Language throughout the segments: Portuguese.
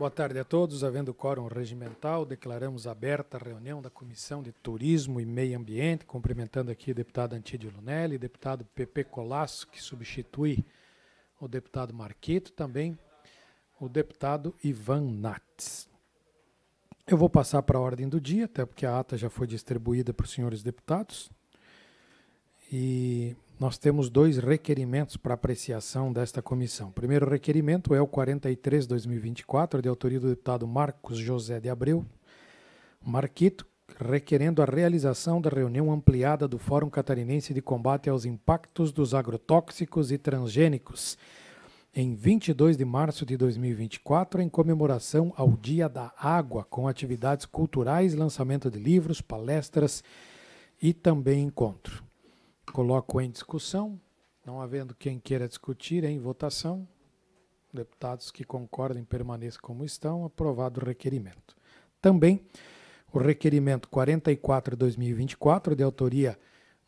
Boa tarde a todos. Havendo quórum regimental, declaramos aberta a reunião da Comissão de Turismo e Meio Ambiente, cumprimentando aqui o deputado Antídio Lunelli, deputado Pepe Colasso, que substitui o deputado Marquito, também o deputado Ivan Nats. Eu vou passar para a ordem do dia, até porque a ata já foi distribuída para os senhores deputados e nós temos dois requerimentos para apreciação desta comissão. O primeiro requerimento é o 43/2024 de autoria do deputado Marcos José de Abreu Marquito, requerendo a realização da reunião ampliada do Fórum Catarinense de Combate aos Impactos dos Agrotóxicos e Transgênicos em 22 de março de 2024, em comemoração ao Dia da Água, com atividades culturais, lançamento de livros, palestras e também encontro. Coloco em discussão, não havendo quem queira discutir, em votação. Deputados que concordem permaneçam como estão. Aprovado o requerimento. Também o requerimento 44/2024 de autoria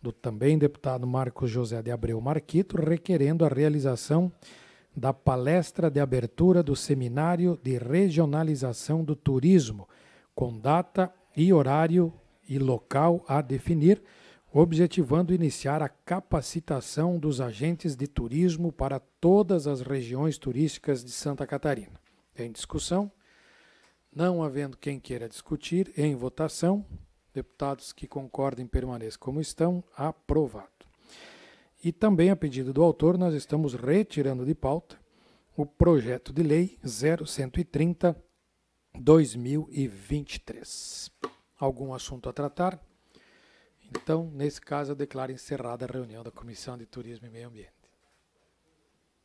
do também deputado Marcos José de Abreu Marquito, requerendo a realização da palestra de abertura do seminário de regionalização do turismo, com data e horário e local a definir, objetivando iniciar a capacitação dos agentes de turismo para todas as regiões turísticas de Santa Catarina. Em discussão, não havendo quem queira discutir, em votação, deputados que concordem permaneçam como estão, aprovado. E também, a pedido do autor, nós estamos retirando de pauta o projeto de lei 0130 2023. Algum assunto a tratar? Então, nesse caso, eu declaro encerrada a reunião da Comissão de Turismo e Meio Ambiente.